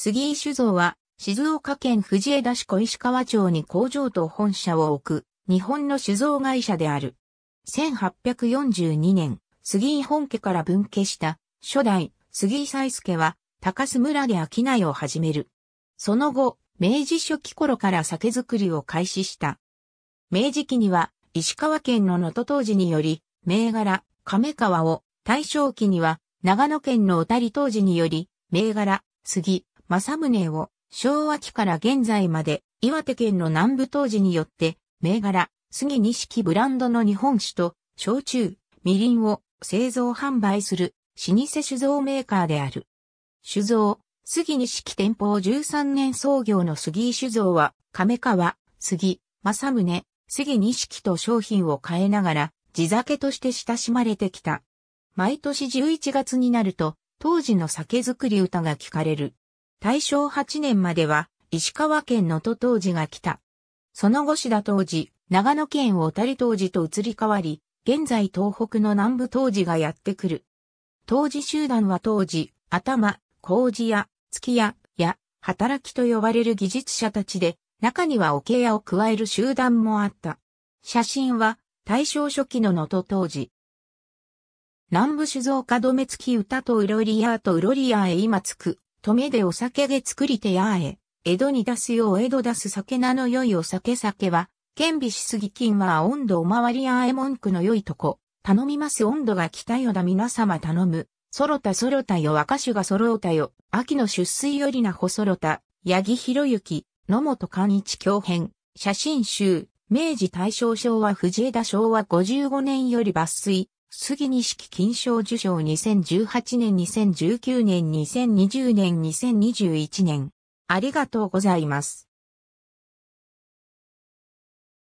杉井酒造は、静岡県藤枝市小石川町に工場と本社を置く、日本の酒造会社である。1842年、杉井本家から分家した、初代、杉井斎助は、高須村で商いを始める。その後、明治初期頃から酒造りを開始した。明治期には、石川県の能登当時により、銘柄、亀川を、大正期には、長野県の小谷当時により、銘柄、杉、正宗を昭和期から現在まで岩手県の南部当時によって銘柄、杉錦ブランドの日本酒と焼酎、みりんを製造販売する老舗酒造メーカーである。酒造、杉錦店舗13年創業の杉井酒造は亀川、杉、正宗、杉錦と商品を変えながら地酒として親しまれてきた。毎年11月になると当時の酒造り歌が聞かれる。大正8年までは石川県能登当時が来た。その後志田当時、長野県小谷当時と移り変わり、現在東北の南部当時がやってくる。当時集団は当時、頭、麹や、月屋、や、働きと呼ばれる技術者たちで、中には桶屋を加える集団もあった。写真は、大正初期の能登当時。南部酒造家止め付き歌とうろりやーとうろりやーへ今つく、止めでお酒で作りてやあえ、江戸に出すよう江戸出す酒なの良いお酒酒は、顕微しすぎ金は温度おまわりやあえ文句の良いとこ、頼みます温度が来たよだ皆様頼む、そろたそろたよ若手が揃うたよ、秋の出水よりなほそろた、八木博之、野本寛一教編、写真集、明治大正昭和藤枝昭和55年より抜粋、杉錦金賞受賞2018年2019年2020年2021年。ありがとうございます。